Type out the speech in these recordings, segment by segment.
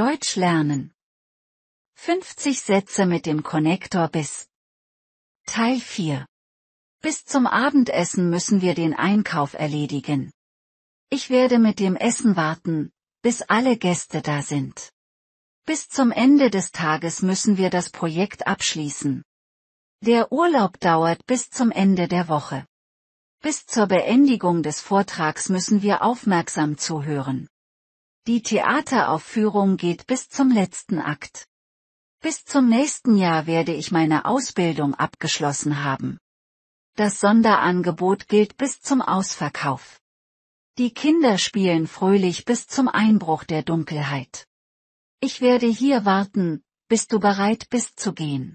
Deutsch lernen. 50 Sätze mit dem Konnektor bis. Teil 4. Bis zum Abendessen müssen wir den Einkauf erledigen. Ich werde mit dem Essen warten, bis alle Gäste da sind. Bis zum Ende des Tages müssen wir das Projekt abschließen. Der Urlaub dauert bis zum Ende der Woche. Bis zur Beendigung des Vortrags müssen wir aufmerksam zuhören. Die Theateraufführung geht bis zum letzten Akt. Bis zum nächsten Jahr werde ich meine Ausbildung abgeschlossen haben. Das Sonderangebot gilt bis zum Ausverkauf. Die Kinder spielen fröhlich bis zum Einbruch der Dunkelheit. Ich werde hier warten, bis du bereit bist zu gehen.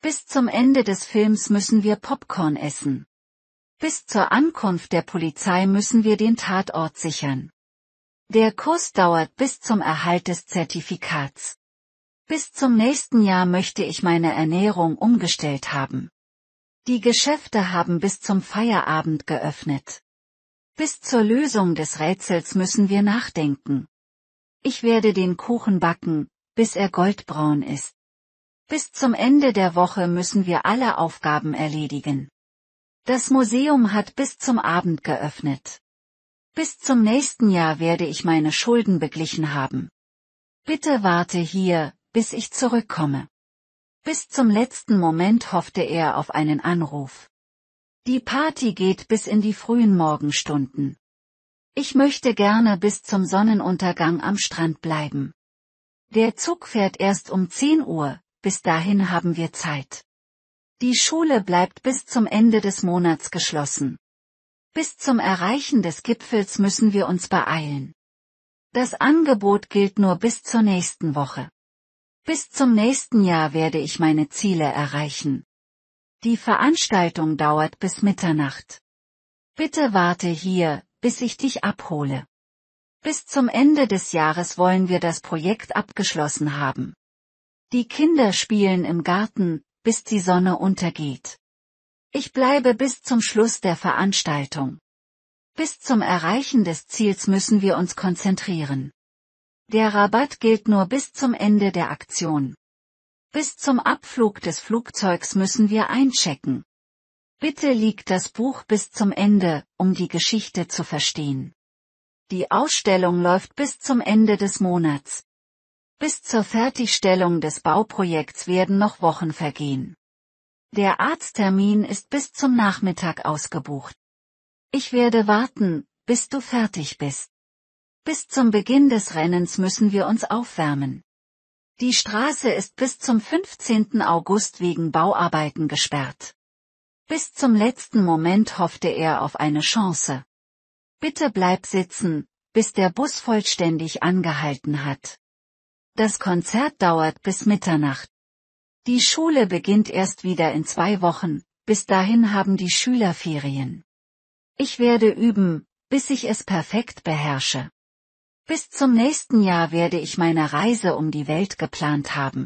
Bis zum Ende des Films müssen wir Popcorn essen. Bis zur Ankunft der Polizei müssen wir den Tatort sichern. Der Kurs dauert bis zum Erhalt des Zertifikats. Bis zum nächsten Jahr möchte ich meine Ernährung umgestellt haben. Die Geschäfte haben bis zum Feierabend geöffnet. Bis zur Lösung des Rätsels müssen wir nachdenken. Ich werde den Kuchen backen, bis er goldbraun ist. Bis zum Ende der Woche müssen wir alle Aufgaben erledigen. Das Museum hat bis zum Abend geöffnet. Bis zum nächsten Jahr werde ich meine Schulden beglichen haben. Bitte warte hier, bis ich zurückkomme. Bis zum letzten Moment hoffte er auf einen Anruf. Die Party geht bis in die frühen Morgenstunden. Ich möchte gerne bis zum Sonnenuntergang am Strand bleiben. Der Zug fährt erst um 10 Uhr, bis dahin haben wir Zeit. Die Schule bleibt bis zum Ende des Monats geschlossen. Bis zum Erreichen des Gipfels müssen wir uns beeilen. Das Angebot gilt nur bis zur nächsten Woche. Bis zum nächsten Jahr werde ich meine Ziele erreichen. Die Veranstaltung dauert bis Mitternacht. Bitte warte hier, bis ich dich abhole. Bis zum Ende des Jahres wollen wir das Projekt abgeschlossen haben. Die Kinder spielen im Garten, bis die Sonne untergeht. Ich bleibe bis zum Schluss der Veranstaltung. Bis zum Erreichen des Ziels müssen wir uns konzentrieren. Der Rabatt gilt nur bis zum Ende der Aktion. Bis zum Abflug des Flugzeugs müssen wir einchecken. Bitte liegt das Buch bis zum Ende, um die Geschichte zu verstehen. Die Ausstellung läuft bis zum Ende des Monats. Bis zur Fertigstellung des Bauprojekts werden noch Wochen vergehen. Der Arzttermin ist bis zum Nachmittag ausgebucht. Ich werde warten, bis du fertig bist. Bis zum Beginn des Rennens müssen wir uns aufwärmen. Die Straße ist bis zum 15. August wegen Bauarbeiten gesperrt. Bis zum letzten Moment hoffte er auf eine Chance. Bitte bleib sitzen, bis der Bus vollständig angehalten hat. Das Konzert dauert bis Mitternacht. Die Schule beginnt erst wieder in zwei Wochen, bis dahin haben die Schüler Ferien. Ich werde üben, bis ich es perfekt beherrsche. Bis zum nächsten Jahr werde ich meine Reise um die Welt geplant haben.